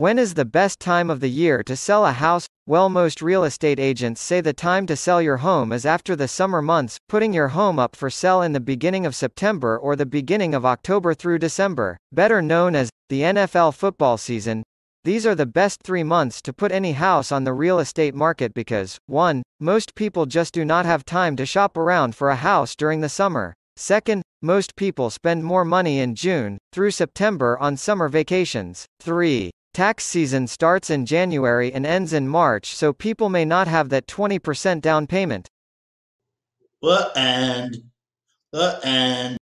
When is the best time of the year to sell a house? Well, most real estate agents say the time to sell your home is after the summer months, putting your home up for sale in the beginning of September or the beginning of October through December, better known as the NFL football season. These are the best three months to put any house on the real estate market because, 1. Most people just do not have time to shop around for a house during the summer. Second, most people spend more money in June through September on summer vacations. 3. Tax season starts in January and ends in March, so people may not have that 20% down payment. What and what and